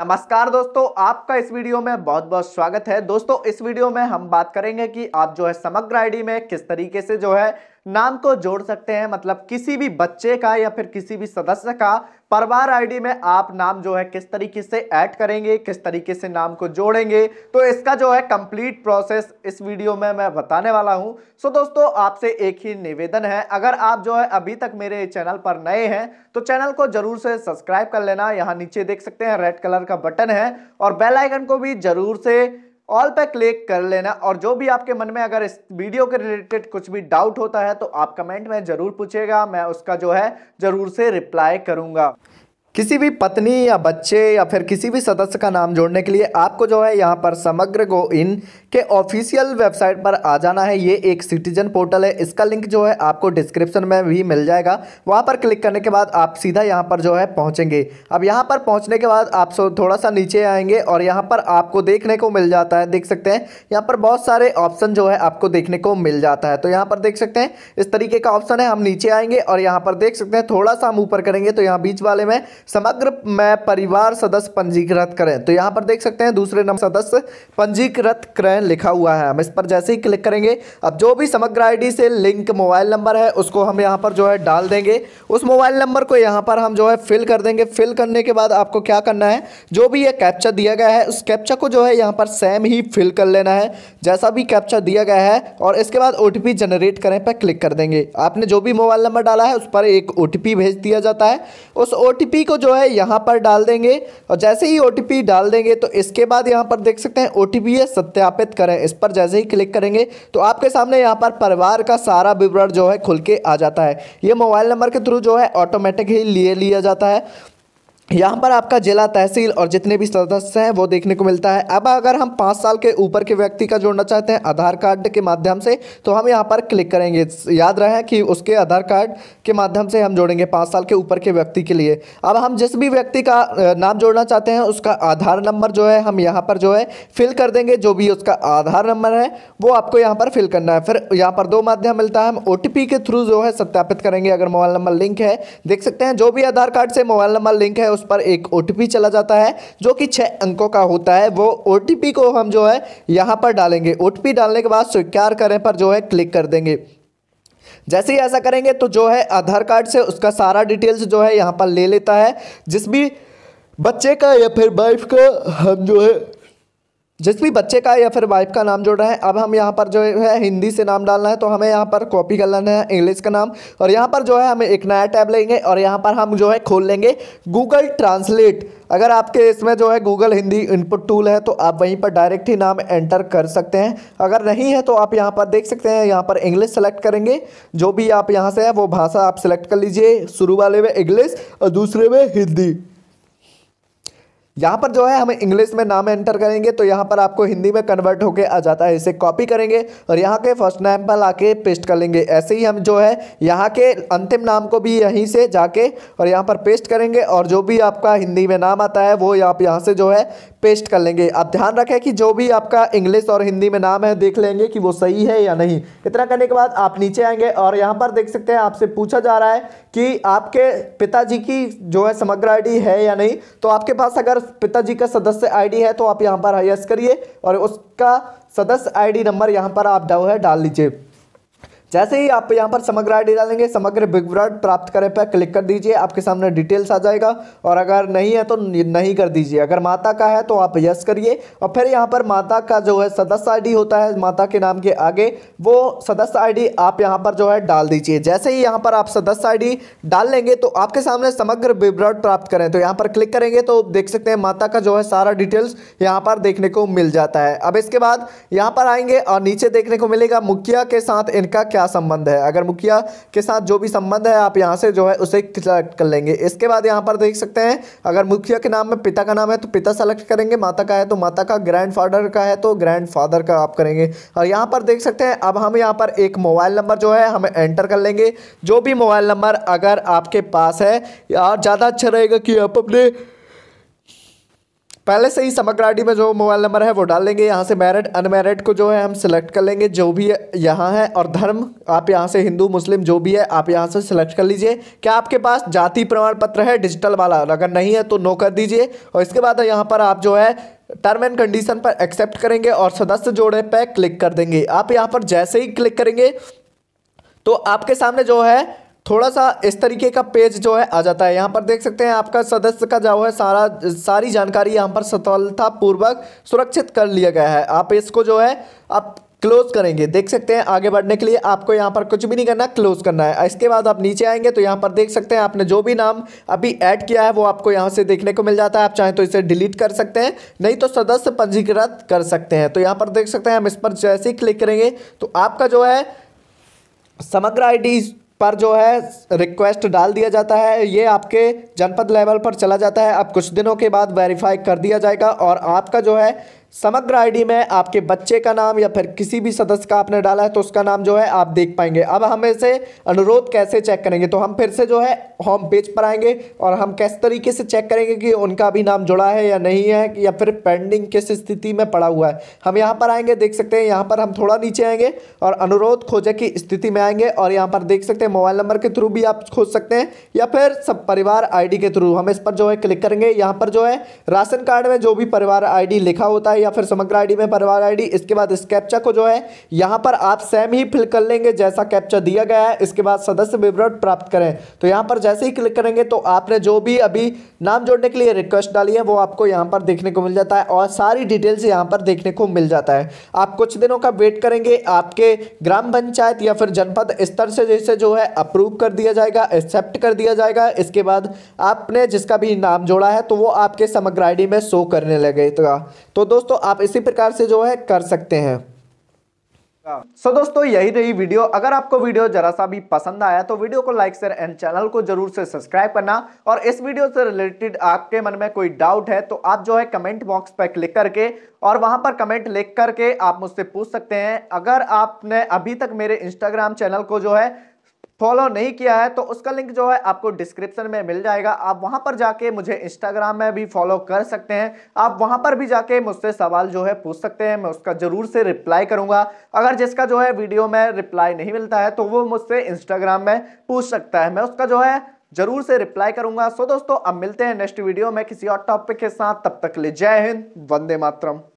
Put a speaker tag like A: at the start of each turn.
A: नमस्कार दोस्तों आपका इस वीडियो में बहुत बहुत स्वागत है दोस्तों इस वीडियो में हम बात करेंगे कि आप जो है समग्र आईडी में किस तरीके से जो है नाम को जोड़ सकते हैं मतलब किसी भी बच्चे का या फिर किसी भी सदस्य का परिवार आईडी में आप नाम जो है किस तरीके से ऐड करेंगे किस तरीके से नाम को जोड़ेंगे तो इसका जो है कंप्लीट प्रोसेस इस वीडियो में मैं बताने वाला हूं सो दोस्तों आपसे एक ही निवेदन है अगर आप जो है अभी तक मेरे चैनल पर नए हैं तो चैनल को जरूर से सब्सक्राइब कर लेना यहाँ नीचे देख सकते हैं रेड कलर का बटन है और बेलाइकन को भी जरूर से ऑल पे क्लिक कर लेना और जो भी आपके मन में अगर इस वीडियो के रिलेटेड कुछ भी डाउट होता है तो आप कमेंट में ज़रूर पूछेगा मैं उसका जो है ज़रूर से रिप्लाई करूंगा किसी भी पत्नी या बच्चे या फिर किसी भी सदस्य का नाम जोड़ने के लिए आपको जो है यहाँ पर समग्र गो इन के ऑफिशियल वेबसाइट पर आ जाना है ये एक सिटीजन पोर्टल है इसका लिंक जो है आपको डिस्क्रिप्शन में भी मिल जाएगा वहाँ पर क्लिक करने के बाद आप सीधा यहाँ पर जो है पहुँचेंगे अब यहाँ पर पहुँचने के बाद आप थोड़ा सा नीचे आएंगे और यहाँ पर आपको देखने को मिल जाता है देख सकते हैं यहाँ पर बहुत सारे ऑप्शन जो है आपको देखने को मिल जाता है तो यहाँ पर देख सकते हैं इस तरीके का ऑप्शन है हम नीचे आएंगे और यहाँ पर देख सकते हैं थोड़ा सा हम ऊपर करेंगे तो यहाँ बीच वाले में समग्र में परिवार सदस्य पंजीकृत करें तो यहाँ पर देख सकते हैं दूसरे नंबर सदस्य पंजीकृत करें लिखा हुआ है हम इस पर जैसे ही क्लिक करेंगे अब जो भी समग्र आईडी से लिंक मोबाइल नंबर है उसको हम यहाँ पर जो है डाल देंगे उस मोबाइल नंबर को यहाँ पर हम जो है फिल कर देंगे फिल करने के बाद आपको क्या करना है जो भी ये कैप्चा दिया गया है उस कैप्चा को जो है यहाँ पर सेम ही फिल कर लेना है जैसा भी कैप्चा दिया गया है और इसके बाद ओ जनरेट करें पर क्लिक कर देंगे आपने जो भी मोबाइल नंबर डाला है उस पर एक ओ भेज दिया जाता है उस ओ को जो है यहाँ पर डाल देंगे और जैसे ही ओ डाल देंगे तो इसके बाद यहाँ पर देख सकते हैं ओ है सत्यापित करें इस पर जैसे ही क्लिक करेंगे तो आपके सामने यहाँ पर परिवार का सारा विवरण जो है खुल के आ जाता है ये मोबाइल नंबर के थ्रू जो है ऑटोमेटिक ही लिए लिया जाता है यहाँ पर आपका जिला तहसील और जितने भी सदस्य हैं वो देखने को मिलता है अब अगर हम पाँच साल के ऊपर के व्यक्ति का जोड़ना चाहते हैं आधार कार्ड के माध्यम से तो हम यहाँ पर क्लिक करेंगे याद रहे कि उसके आधार कार्ड के माध्यम से हम जोड़ेंगे पाँच साल के ऊपर के व्यक्ति के लिए अब हम जिस भी व्यक्ति का नाम जोड़ना चाहते हैं उसका आधार नंबर जो है हम यहाँ पर जो है फिल कर देंगे जो भी उसका आधार नंबर है वो आपको यहाँ पर फिल करना है फिर यहाँ पर दो माध्यम मिलता है हम ओ के थ्रू जो है सत्यापित करेंगे अगर मोबाइल नंबर लिंक है देख सकते हैं जो भी आधार कार्ड से मोबाइल नंबर लिंक है उस पर एक ओ चला जाता है जो कि छः अंकों का होता है वो ओ को हम जो है यहाँ पर डालेंगे ओ डालने के बाद स्वीकार करें पर जो है क्लिक कर देंगे जैसे ही ऐसा करेंगे तो जो है आधार कार्ड से उसका सारा डिटेल्स जो है यहाँ पर ले लेता है जिस भी बच्चे का या फिर वाइफ का हम जो है जिस भी बच्चे का या फिर वाइफ का नाम जोड़ रहे हैं अब हम यहाँ पर जो है हिंदी से नाम डालना है तो हमें यहाँ पर कॉपी कर लेना है इंग्लिश का नाम और यहाँ पर जो है हमें एक नया टैब लेंगे और यहाँ पर हम जो है खोल लेंगे गूगल ट्रांसलेट अगर आपके इसमें जो है गूगल हिंदी इनपुट टूल है तो आप वहीं पर डायरेक्ट ही नाम एंटर कर सकते हैं अगर नहीं है तो आप यहाँ पर देख सकते हैं यहाँ पर इंग्लिश सेलेक्ट करेंगे जो भी आप यहाँ से है वो भाषा आप सेलेक्ट कर लीजिए शुरू वाले में इंग्लिश और दूसरे में हिंदी यहाँ पर जो है हम इंग्लिश में नाम एंटर करेंगे तो यहाँ पर आपको हिंदी में कन्वर्ट होकर आ जाता है इसे कॉपी करेंगे और यहाँ के फर्स्ट नेम पर आके पेस्ट कर लेंगे ऐसे ही हम जो है यहाँ के अंतिम नाम को भी यहीं से जाके और यहाँ पर पेस्ट करेंगे और जो भी आपका हिंदी में नाम आता है वो आप यहाँ से जो है पेस्ट कर लेंगे आप ध्यान रखें कि जो भी आपका इंग्लिश और हिंदी में नाम है देख लेंगे कि वो सही है या नहीं इतना करने के बाद आप नीचे आएंगे और यहाँ पर देख सकते हैं आपसे पूछा जा रहा है कि आपके पिताजी की जो है समग्र आईडी है या नहीं तो आपके पास अगर पिताजी का सदस्य आईडी है तो आप यहाँ पर यस करिए और उसका सदस्य आई नंबर यहाँ पर आप जो है डाल लीजिए जैसे ही आप यहाँ पर समग्र डी डालेंगे समग्र विवरण प्राप्त करें पर क्लिक कर दीजिए आपके सामने डिटेल्स आ जाएगा और अगर नहीं है तो नहीं कर दीजिए अगर माता का है तो आप यस करिए और फिर यहाँ पर माता का जो है सदस्य आईडी होता है माता के नाम के आगे वो सदस्य आईडी आप यहाँ पर जो है डाल दीजिए जैसे ही यहाँ पर आप सदस्य आई डाल लेंगे तो आपके सामने समग्र विवरण प्राप्त करें तो यहाँ पर क्लिक करेंगे तो देख सकते हैं माता का जो है सारा डिटेल्स यहाँ पर देखने को मिल जाता है अब इसके बाद यहाँ पर आएंगे और नीचे देखने को मिलेगा मुखिया के साथ इनका क्या संबंध है अगर मुखिया के साथ जो भी संबंध है आप यहाँ से जो है उसे सिलेक्ट कर लेंगे इसके बाद यहाँ पर देख सकते हैं अगर मुखिया के नाम में पिता का नाम है तो पिता सेलेक्ट करेंगे माता का है तो माता का फादर का है तो फादर का आप करेंगे और यहाँ पर देख सकते हैं अब हम यहाँ पर एक मोबाइल नंबर जो है हम एंटर कर लेंगे जो भी मोबाइल नंबर अगर आपके पास है और ज़्यादा अच्छा रहेगा कि आप अपने पहले से ही समग्र आईडी में जो मोबाइल नंबर है वो डाल लेंगे यहाँ से मैरिड अनमेरिड को जो है हम सिलेक्ट कर लेंगे जो भी यहाँ है और धर्म आप यहाँ से हिंदू मुस्लिम जो भी है आप यहाँ से सिलेक्ट कर लीजिए क्या आपके पास जाति प्रमाण पत्र है डिजिटल वाला अगर नहीं है तो नो कर दीजिए और इसके बाद यहाँ पर आप जो है टर्म एंड कंडीशन पर एक्सेप्ट करेंगे और सदस्य जोड़े पर क्लिक कर देंगे आप यहाँ पर जैसे ही क्लिक करेंगे तो आपके सामने जो है थोड़ा सा इस तरीके का पेज जो है आ जाता है यहाँ पर देख सकते हैं आपका सदस्य का जो है सारा सारी जानकारी यहाँ पर सफलतापूर्वक सुरक्षित कर लिया गया है आप इसको जो है आप क्लोज करेंगे देख सकते हैं आगे बढ़ने के लिए आपको यहाँ पर कुछ भी नहीं करना क्लोज करना है इसके बाद आप नीचे आएंगे तो यहाँ पर देख सकते हैं आपने जो भी नाम अभी ऐड किया है वो आपको यहाँ से देखने को मिल जाता है आप चाहें तो इसे डिलीट कर सकते हैं नहीं तो सदस्य पंजीकृत कर सकते हैं तो यहाँ पर देख सकते हैं हम इस पर जैसे ही क्लिक करेंगे तो आपका जो है समग्र आई पर जो है रिक्वेस्ट डाल दिया जाता है ये आपके जनपद लेवल पर चला जाता है अब कुछ दिनों के बाद वेरीफाई कर दिया जाएगा और आपका जो है समग्र आईडी में आपके बच्चे का नाम या फिर किसी भी सदस्य का आपने डाला है तो उसका नाम जो है आप देख पाएंगे अब हम इसे अनुरोध कैसे चेक करेंगे तो हम फिर से जो है होम पेज पर आएंगे और हम किस तरीके से चेक करेंगे कि उनका भी नाम जुड़ा है या नहीं है या फिर पेंडिंग किस स्थिति में पड़ा हुआ है हम यहाँ पर आएंगे देख सकते हैं यहाँ पर हम थोड़ा नीचे आएंगे और अनुरोध खोजे की स्थिति में आएंगे और यहाँ पर देख सकते हैं मोबाइल नंबर के थ्रू भी आप खोज सकते हैं या फिर सब परिवार आई के थ्रू हम इस पर जो है क्लिक करेंगे यहाँ पर जो है राशन कार्ड में जो भी परिवार आई लिखा होता है है या फिर समग्र आईडी में परिवार आईडी इसके बाद इस कैप्चा को जो है यहां पर आप सेम ही फिल कर लेंगे जैसा कैप्चा दिया गया है इसके बाद सदस्य विवरण प्राप्त करें तो यहां पर जैसे ही क्लिक करेंगे तो आपने जो भी अभी नाम जोड़ने के लिए रिक्वेस्ट डाली है वो आपको यहां पर देखने को मिल जाता है और सारी डिटेल्स यहां पर देखने को मिल जाता है आप कुछ दिनों का वेट करेंगे आपके ग्राम पंचायत या फिर जनपद स्तर से जैसे जो है अप्रूव कर दिया जाएगा एक्सेप्ट कर दिया जाएगा इसके बाद आपने जिसका भी नाम जोड़ा है तो वो आपके समग्र आईडी में शो करने लगेगा तो दोस्तों दोस्तों आप इसी प्रकार से जो है कर सकते हैं सो so, दोस्तों यही रही वीडियो अगर आपको वीडियो जरा सा भी पसंद आया तो वीडियो को लाइक शेयर एंड चैनल को जरूर से सब्सक्राइब करना और इस वीडियो से रिलेटेड आपके मन में कोई डाउट है तो आप जो है कमेंट बॉक्स पर क्लिक करके और वहां पर कमेंट लिख करके आप मुझसे पूछ सकते हैं अगर आपने अभी तक मेरे इंस्टाग्राम चैनल को जो है फॉलो नहीं किया है तो उसका लिंक जो है आपको डिस्क्रिप्शन में मिल जाएगा आप वहां पर जाके मुझे इंस्टाग्राम में भी फॉलो कर सकते हैं आप वहां पर भी जाके मुझसे सवाल जो है पूछ सकते हैं मैं उसका जरूर से रिप्लाई करूंगा अगर जिसका जो है वीडियो में रिप्लाई नहीं मिलता है तो वो मुझसे इंस्टाग्राम में पूछ सकता है मैं उसका जो है जरूर से रिप्लाई करूंगा सो दोस्तों अब मिलते हैं नेक्स्ट वीडियो में किसी और टॉपिक के साथ तब तक ले जय हिंद वंदे मातरम